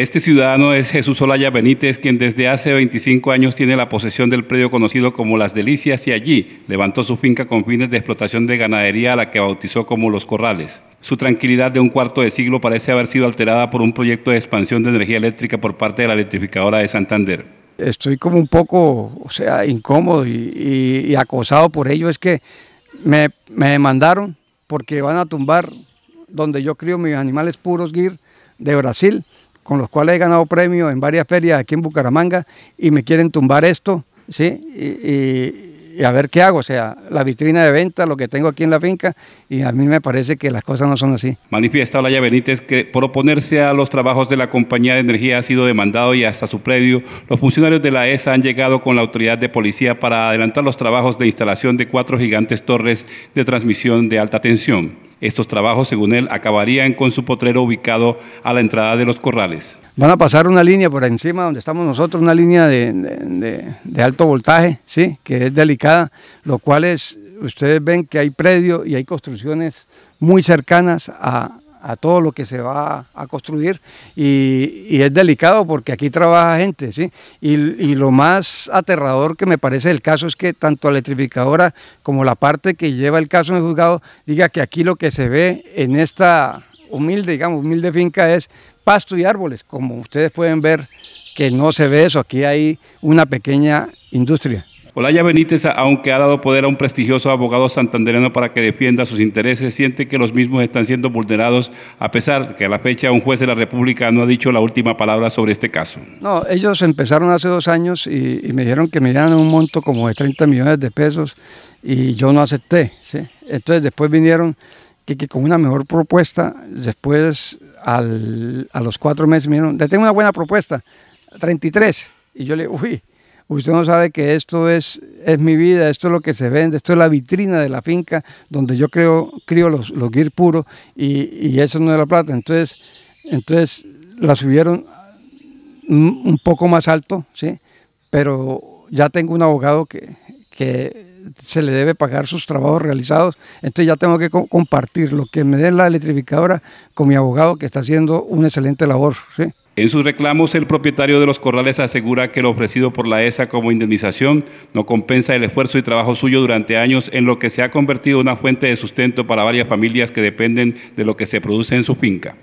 Este ciudadano es Jesús Olaya Benítez, quien desde hace 25 años tiene la posesión del predio conocido como Las Delicias y allí levantó su finca con fines de explotación de ganadería a la que bautizó como Los Corrales. Su tranquilidad de un cuarto de siglo parece haber sido alterada por un proyecto de expansión de energía eléctrica por parte de la electrificadora de Santander. Estoy como un poco, o sea, incómodo y, acosado por ello. Es que me, me demandaron porque van a tumbar donde yo crío mis animales puros guir de Brasil con los cuales he ganado premios en varias ferias aquí en Bucaramanga y me quieren tumbar esto, ¿sí? Y, a ver qué hago, o sea, la vitrina de venta, lo que tengo aquí en la finca, y a mí me parece que las cosas no son así. Manifiesta Olaya Benítez que por oponerse a los trabajos de la compañía de energía ha sido demandado y hasta su predio, los funcionarios de la ESA han llegado con la autoridad de policía para adelantar los trabajos de instalación de cuatro gigantes torres de transmisión de alta tensión. Estos trabajos, según él, acabarían con su potrero ubicado a la entrada de los corrales. Van a pasar una línea por encima donde estamos nosotros, una línea de, alto voltaje, ¿sí? que es delicada, lo cual es, ustedes ven que hay predio y hay construcciones muy cercanas a, a todo lo que se va a construir y, es delicado porque aquí trabaja gente, ¿sí? Y, lo más aterrador que me parece el caso es que tanto la electrificadora como la parte que lleva el caso en juzgado diga que aquí lo que se ve en esta humilde, digamos, humilde finca es pasto y árboles, como ustedes pueden ver que no se ve eso, aquí hay una pequeña industria. Olaya Benítez, aunque ha dado poder a un prestigioso abogado santandereano para que defienda sus intereses, siente que los mismos están siendo vulnerados, a pesar que a la fecha un juez de la República no ha dicho la última palabra sobre este caso. No, ellos empezaron hace dos años y, me dijeron que me dieran un monto como de 30 millones de pesos y yo no acepté. Entonces después vinieron que, con una mejor propuesta, después a los cuatro meses me dijeron, tengo una buena propuesta, 33. Y yo le, uy, Usted no sabe que esto es, es mi vida, esto es lo que se vende, esto es la vitrina de la finca donde yo creo, crío los, los guir puros y, eso no es la plata. Entonces, entonces la subieron un, poco más alto, ¿sí? pero ya tengo un abogado que, que se le debe pagar sus trabajos realizados. Entonces ya tengo que compartir lo que me dé la electrificadora con mi abogado que está haciendo una excelente labor. ¿sí? En sus reclamos, el propietario de los corrales asegura que lo ofrecido por la ESA como indemnización no compensa el esfuerzo y trabajo suyo durante años en lo que se ha convertido en una fuente de sustento para varias familias que dependen de lo que se produce en su finca.